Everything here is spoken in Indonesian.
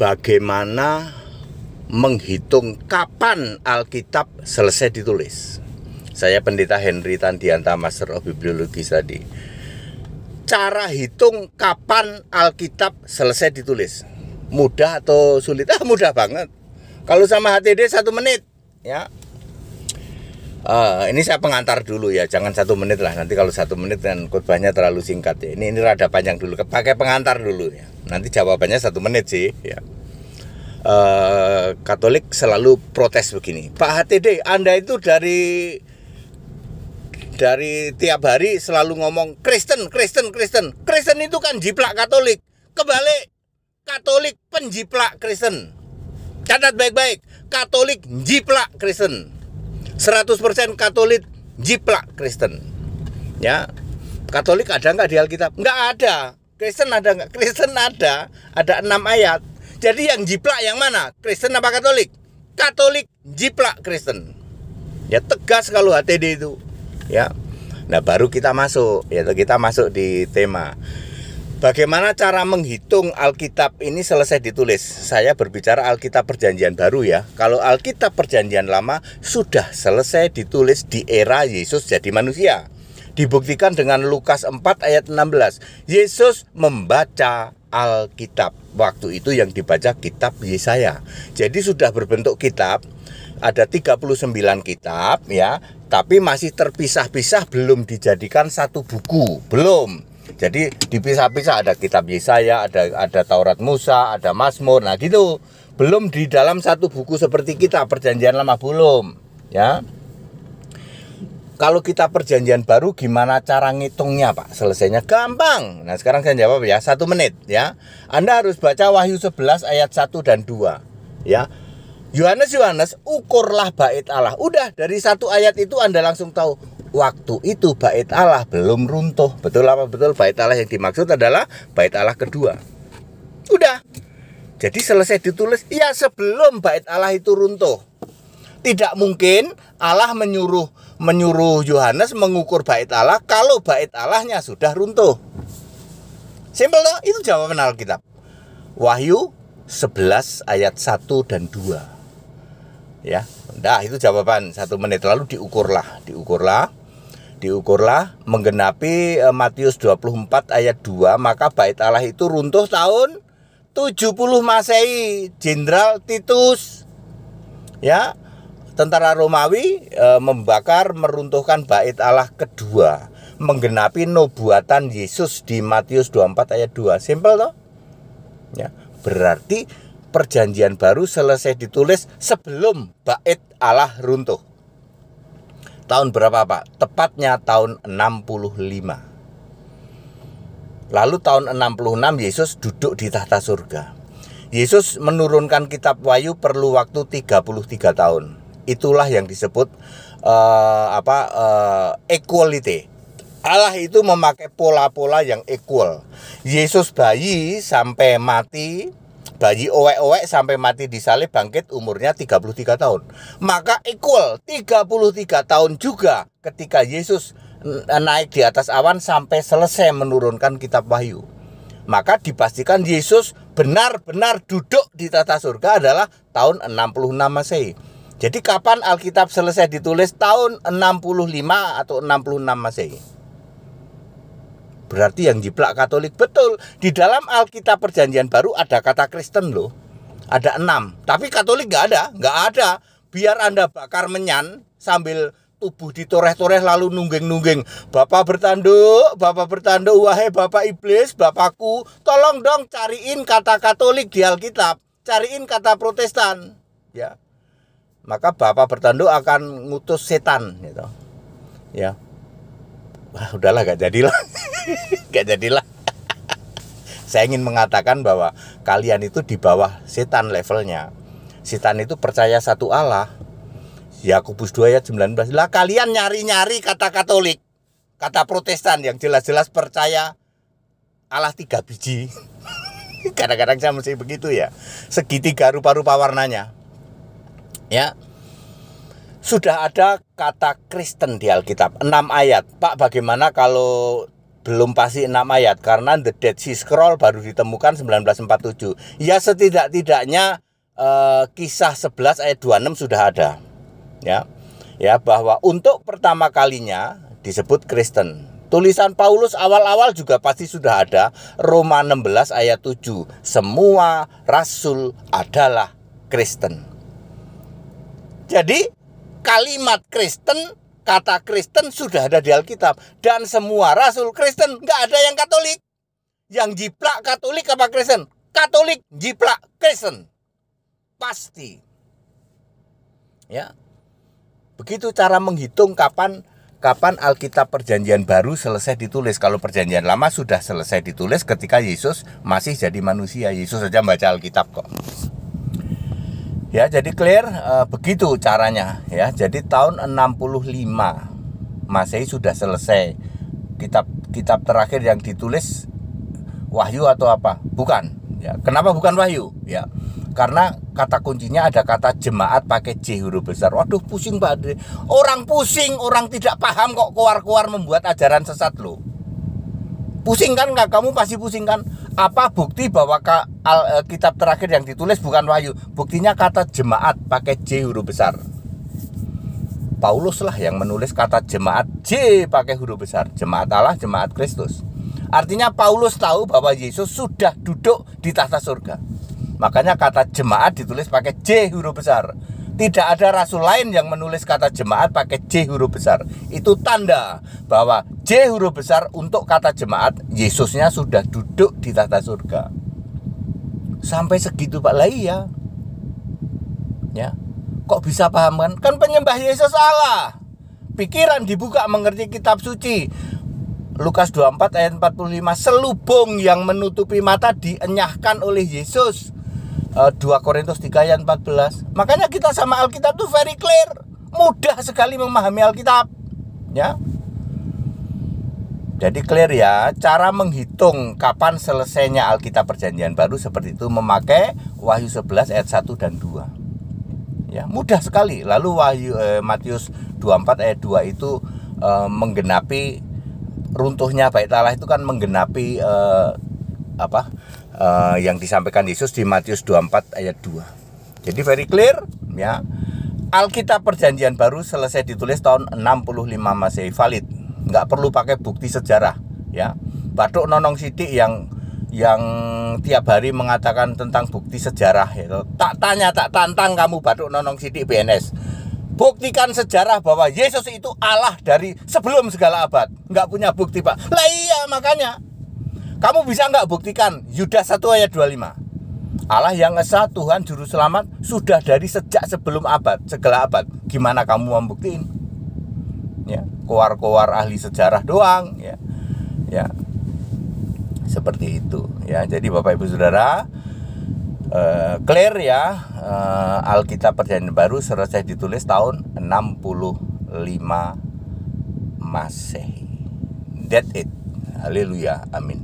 bagaimana menghitung kapan Alkitab selesai ditulis. Saya pendeta Henry Tandianta Master of Bibliologi tadi. Cara hitung kapan Alkitab selesai ditulis. Mudah atau sulit? Ah, mudah banget. Kalau sama HTD satu menit, ya Uh, ini saya pengantar dulu ya, jangan satu menit lah. Nanti kalau satu menit dan khotbahnya terlalu singkat ya. Ini ini rada panjang dulu. Pakai pengantar dulu ya. Nanti jawabannya satu menit sih ya. Uh, Katolik selalu protes begini. Pak HTD, Anda itu dari dari tiap hari selalu ngomong Kristen, Kristen, Kristen. Kristen itu kan jiplak Katolik. Kebalik, Katolik penjiplak Kristen. Catat baik-baik, Katolik jiplak Kristen. 100% Katolik jiplak Kristen. Ya. Katolik ada nggak di Alkitab? Nggak ada. Kristen ada nggak? Kristen ada. Ada enam ayat. Jadi yang jiplak yang mana? Kristen apa Katolik? Katolik jiplak Kristen. Ya tegas kalau HTD itu. Ya. Nah, baru kita masuk, ya, kita masuk di tema Bagaimana cara menghitung Alkitab ini selesai ditulis? Saya berbicara Alkitab Perjanjian Baru ya. Kalau Alkitab Perjanjian Lama sudah selesai ditulis di era Yesus jadi manusia. Dibuktikan dengan Lukas 4 ayat 16. Yesus membaca Alkitab. Waktu itu yang dibaca kitab Yesaya. Jadi sudah berbentuk kitab, ada 39 kitab ya, tapi masih terpisah-pisah belum dijadikan satu buku. Belum jadi dipisah-pisah ada kitab Yesaya, ada ada Taurat Musa, ada Mazmur. Nah, gitu. Belum di dalam satu buku seperti kita Perjanjian Lama belum, ya. Kalau kita perjanjian baru gimana cara ngitungnya Pak? Selesainya gampang Nah sekarang saya jawab ya Satu menit ya Anda harus baca Wahyu 11 ayat 1 dan 2 Ya Yohanes Yohanes ukurlah bait Allah. Udah dari satu ayat itu Anda langsung tahu waktu itu bait Allah belum runtuh. Betul apa betul bait Allah yang dimaksud adalah bait Allah kedua. Udah. Jadi selesai ditulis ya sebelum bait Allah itu runtuh. Tidak mungkin Allah menyuruh menyuruh Yohanes mengukur bait Allah kalau bait Allahnya sudah runtuh. Simpel toh? Itu jawaban Alkitab. Wahyu 11 ayat 1 dan 2. Ya. Nah, itu jawaban satu menit lalu diukurlah, diukurlah diukurlah menggenapi e, Matius 24 ayat 2 maka bait Allah itu runtuh tahun 70 Masehi Jenderal Titus ya tentara Romawi e, membakar meruntuhkan bait Allah kedua menggenapi nubuatan Yesus di Matius 24 ayat 2 simple toh ya berarti perjanjian baru selesai ditulis sebelum bait Allah runtuh Tahun berapa Pak? Tepatnya tahun 65. Lalu tahun 66 Yesus duduk di tahta surga. Yesus menurunkan kitab Wahyu perlu waktu 33 tahun. Itulah yang disebut uh, apa uh, equality. Allah itu memakai pola-pola yang equal. Yesus bayi sampai mati bayi owek-owek sampai mati di salib bangkit umurnya 33 tahun. Maka equal 33 tahun juga ketika Yesus naik di atas awan sampai selesai menurunkan kitab Wahyu. Maka dipastikan Yesus benar-benar duduk di tata surga adalah tahun 66 Masehi. Jadi kapan Alkitab selesai ditulis tahun 65 atau 66 Masehi. Berarti yang jiplak Katolik betul. Di dalam Alkitab Perjanjian Baru ada kata Kristen loh. Ada enam. Tapi Katolik gak ada, gak ada. Biar Anda bakar menyan sambil tubuh ditoreh-toreh lalu nungging-nungging. Bapak bertanduk, Bapak bertanduk, wahai Bapak Iblis, Bapakku, tolong dong cariin kata Katolik di Alkitab, cariin kata Protestan, ya. Maka Bapak bertanduk akan ngutus setan gitu. Ya wah udahlah gak jadilah gak jadilah saya ingin mengatakan bahwa kalian itu di bawah setan levelnya setan itu percaya satu Allah Yakobus 2 ayat 19 lah kalian nyari-nyari kata Katolik kata Protestan yang jelas-jelas percaya Allah tiga biji kadang-kadang saya mesti begitu ya segitiga rupa-rupa warnanya ya sudah ada kata Kristen di Alkitab, 6 ayat. Pak, bagaimana kalau belum pasti 6 ayat karena The Dead Sea Scroll baru ditemukan 1947. Ya setidak-tidaknya eh, kisah 11 ayat 26 sudah ada. Ya. Ya, bahwa untuk pertama kalinya disebut Kristen. Tulisan Paulus awal-awal juga pasti sudah ada Roma 16 ayat 7 Semua rasul adalah Kristen Jadi kalimat Kristen, kata Kristen sudah ada di Alkitab. Dan semua rasul Kristen, nggak ada yang Katolik. Yang jiplak Katolik apa Kristen? Katolik jiplak Kristen. Pasti. Ya. Begitu cara menghitung kapan kapan Alkitab Perjanjian Baru selesai ditulis. Kalau Perjanjian Lama sudah selesai ditulis ketika Yesus masih jadi manusia. Yesus saja baca Alkitab kok. Ya, jadi clear e, begitu caranya ya. Jadi tahun 65 Masehi sudah selesai. Kitab kitab terakhir yang ditulis Wahyu atau apa? Bukan. Ya, kenapa bukan Wahyu? Ya. Karena kata kuncinya ada kata jemaat pakai J huruf besar. Waduh, pusing Pak. Orang pusing, orang tidak paham kok keluar-keluar membuat ajaran sesat lo. Pusing kan nggak? Kamu pasti pusing kan? apa bukti bahwa al, eh, kitab terakhir yang ditulis bukan wahyu? Buktinya kata jemaat pakai J huruf besar. Pauluslah yang menulis kata jemaat J pakai huruf besar. Jemaat Allah, jemaat Kristus. Artinya Paulus tahu bahwa Yesus sudah duduk di tahta surga. Makanya kata jemaat ditulis pakai J huruf besar. Tidak ada rasul lain yang menulis kata jemaat pakai J huruf besar. Itu tanda bahwa J huruf besar untuk kata jemaat Yesusnya sudah duduk di tata surga. Sampai segitu Pak lah iya. Ya. Kok bisa paham kan? Kan penyembah Yesus Allah. Pikiran dibuka mengerti kitab suci. Lukas 24 ayat 45 selubung yang menutupi mata dienyahkan oleh Yesus uh, eh, 2 Korintus 3 ayat 14. Makanya kita sama Alkitab tuh very clear, mudah sekali memahami Alkitab. Ya. Jadi clear ya, cara menghitung kapan selesainya Alkitab Perjanjian Baru seperti itu memakai Wahyu 11 ayat 1 dan 2. Ya, mudah sekali. Lalu Wahyu eh, Matius 24 ayat 2 itu eh, menggenapi runtuhnya bait Allah itu kan menggenapi eh, apa uh, yang disampaikan Yesus di Matius 24 ayat 2. Jadi very clear ya. Alkitab Perjanjian Baru selesai ditulis tahun 65 Masehi valid. Nggak perlu pakai bukti sejarah ya. Batuk Nonong Sidik yang yang tiap hari mengatakan tentang bukti sejarah itu tak tanya tak tantang kamu Batuk Nonong Sidik BNS buktikan sejarah bahwa Yesus itu Allah dari sebelum segala abad nggak punya bukti pak lah iya makanya kamu bisa nggak buktikan Yudas 1 ayat 25? Allah yang esa Tuhan juru selamat sudah dari sejak sebelum abad, segala abad. Gimana kamu membuktiin? Ya, koar-koar ahli sejarah doang ya. Ya. Seperti itu ya. Jadi Bapak Ibu Saudara, Uh, clear ya uh, Alkitab Perjanjian Baru selesai ditulis tahun 65 Masehi. That it. Haleluya. Amin.